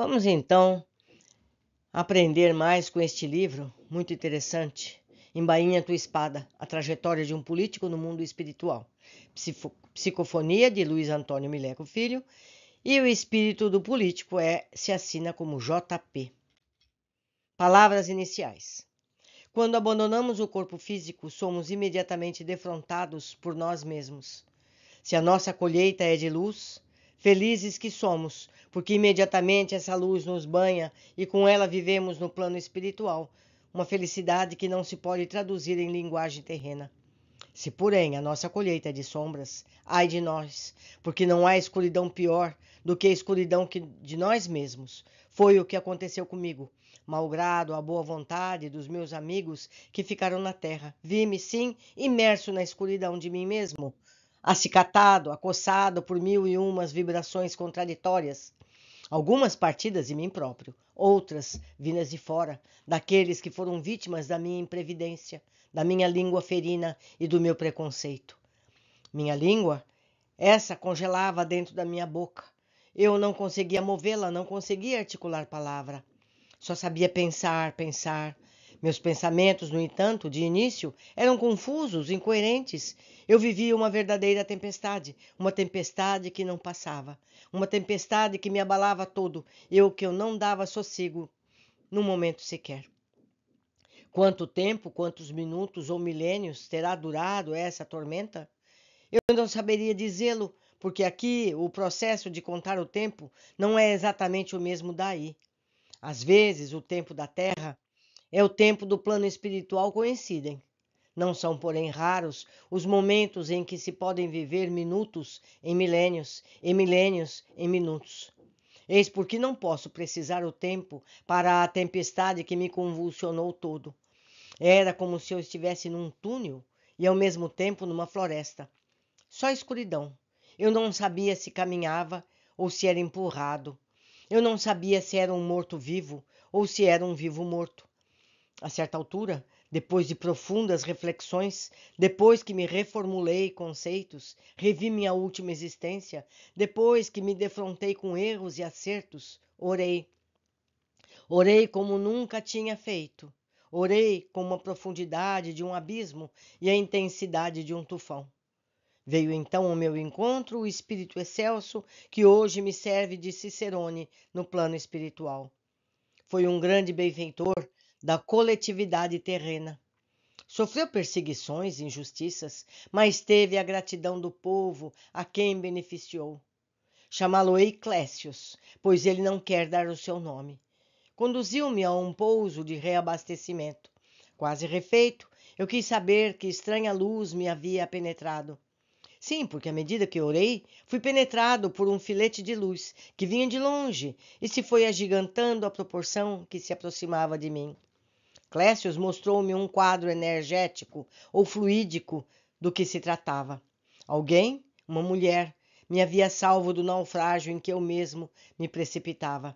Vamos então aprender mais com este livro muito interessante. Embainha tua espada, a trajetória de um político no mundo espiritual. Psicofonia de Luiz Antônio Mileco Filho e o espírito do político é se assina como JP. Palavras iniciais. Quando abandonamos o corpo físico, somos imediatamente defrontados por nós mesmos. Se a nossa colheita é de luz, Felizes que somos, porque imediatamente essa luz nos banha e com ela vivemos no plano espiritual, uma felicidade que não se pode traduzir em linguagem terrena. Se, porém, a nossa colheita é de sombras, ai de nós, porque não há escuridão pior do que a escuridão que de nós mesmos. Foi o que aconteceu comigo, malgrado a boa vontade dos meus amigos que ficaram na terra. Vi-me, sim, imerso na escuridão de mim mesmo, acicatado, acossado por mil e umas vibrações contraditórias, algumas partidas de mim próprio, outras vindas de fora, daqueles que foram vítimas da minha imprevidência, da minha língua ferina e do meu preconceito. Minha língua, essa congelava dentro da minha boca. Eu não conseguia movê-la, não conseguia articular palavra. Só sabia pensar, pensar, meus pensamentos, no entanto, de início, eram confusos, incoerentes. Eu vivia uma verdadeira tempestade, uma tempestade que não passava, uma tempestade que me abalava todo, eu que eu não dava sossego num momento sequer. Quanto tempo, quantos minutos ou milênios terá durado essa tormenta? Eu não saberia dizê-lo, porque aqui o processo de contar o tempo não é exatamente o mesmo daí. Às vezes, o tempo da Terra é o tempo do plano espiritual coincidem. Não são, porém, raros os momentos em que se podem viver minutos em milênios, e milênios em minutos. Eis porque não posso precisar o tempo para a tempestade que me convulsionou todo. Era como se eu estivesse num túnel e ao mesmo tempo numa floresta. Só escuridão. Eu não sabia se caminhava ou se era empurrado. Eu não sabia se era um morto vivo ou se era um vivo morto. A certa altura, depois de profundas reflexões, depois que me reformulei conceitos, revi minha última existência, depois que me defrontei com erros e acertos, orei. Orei como nunca tinha feito. Orei com uma profundidade de um abismo e a intensidade de um tufão. Veio então ao meu encontro o Espírito Excelso, que hoje me serve de Cicerone no plano espiritual. Foi um grande benfeitor da coletividade terrena. Sofreu perseguições, injustiças, mas teve a gratidão do povo a quem beneficiou. Chamá-lo-ei Clécios, pois ele não quer dar o seu nome. Conduziu-me a um pouso de reabastecimento. Quase refeito, eu quis saber que estranha luz me havia penetrado. Sim, porque à medida que orei, fui penetrado por um filete de luz que vinha de longe e se foi agigantando à proporção que se aproximava de mim. Clécio mostrou-me um quadro energético ou fluídico do que se tratava. Alguém, uma mulher, me havia salvo do naufrágio em que eu mesmo me precipitava.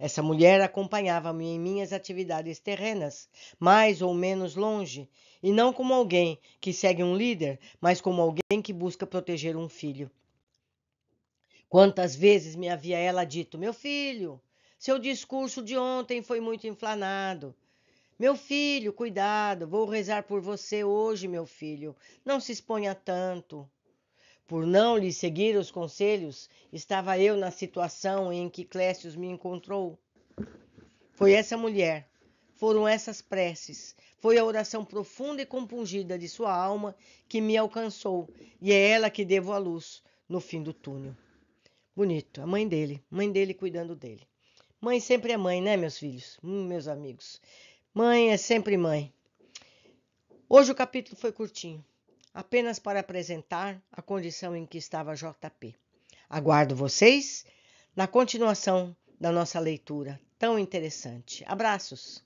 Essa mulher acompanhava-me em minhas atividades terrenas, mais ou menos longe, e não como alguém que segue um líder, mas como alguém que busca proteger um filho. Quantas vezes me havia ela dito: Meu filho, seu discurso de ontem foi muito inflamado. Meu filho, cuidado, vou rezar por você hoje, meu filho. Não se exponha tanto. Por não lhe seguir os conselhos, estava eu na situação em que Clécius me encontrou. Foi essa mulher, foram essas preces, foi a oração profunda e compungida de sua alma que me alcançou, e é ela que devo à luz no fim do túnel. Bonito, a mãe dele, mãe dele cuidando dele. Mãe sempre é mãe, né, meus filhos, hum, meus amigos? Mãe é sempre mãe. Hoje o capítulo foi curtinho, apenas para apresentar a condição em que estava JP. Aguardo vocês na continuação da nossa leitura tão interessante. Abraços!